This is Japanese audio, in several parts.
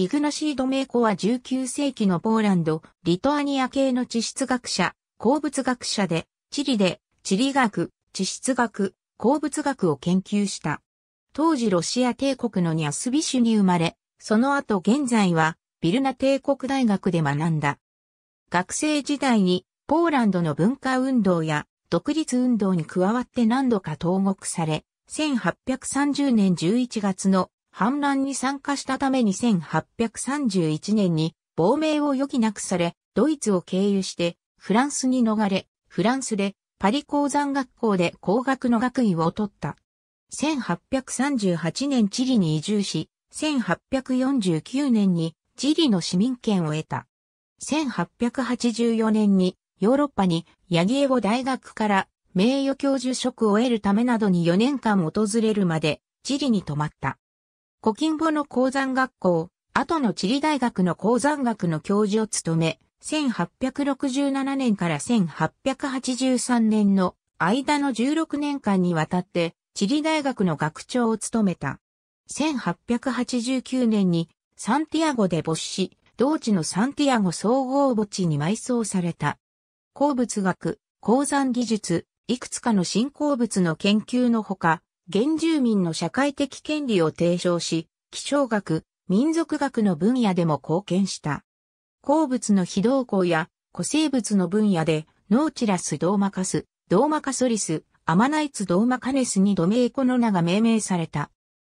イグナシード・メイコは19世紀のポーランド、リトアニア系の地質学者、鉱物学者で、地理で、地理学、地質学、鉱物学を研究した。当時ロシア帝国のニャスビシュに生まれ、その後現在は、ビルナ帝国大学で学んだ。学生時代に、ポーランドの文化運動や、独立運動に加わって何度か投獄され、1830年11月の反乱に参加したために1831年に亡命を余儀なくされ、ドイツを経由してフランスに逃れ、フランスでパリ鉱山学校で工学の学位を取った。1838年チリに移住し、1849年にチリの市民権を得た。1884年にヨーロッパにヤギエゴ大学から名誉教授職を得るためなどに4年間訪れるまでチリに泊まった。コキンボの鉱山学校、後の地理大学の鉱山学の教授を務め、1867年から1883年の間の16年間にわたって、地理大学の学長を務めた。1889年にサンティアゴで没し、同地のサンティアゴ総合墓地に埋葬された。鉱物学、鉱山技術、いくつかの新鉱物の研究のほか、原住民の社会的権利を提唱し、気象学、民族学の分野でも貢献した。鉱物の非動向や古生物の分野で、ノーチラスドーマカス、ドーマカソリス、アマナイツドーマカネスにドメイコの名が命名された。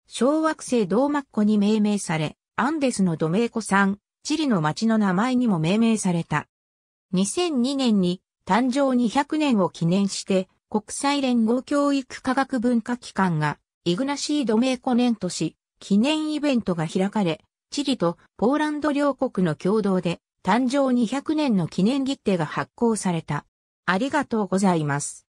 小惑星ドーマッコに命名され、アンデスのドメイコさん、チリの町の名前にも命名された。2002年に誕生200年を記念して、国際連合教育科学文化機関が、イグナシード・メイコネント氏、記念イベントが開かれ、チリとポーランド両国の共同で、誕生200年の記念切手が発行された。ありがとうございます。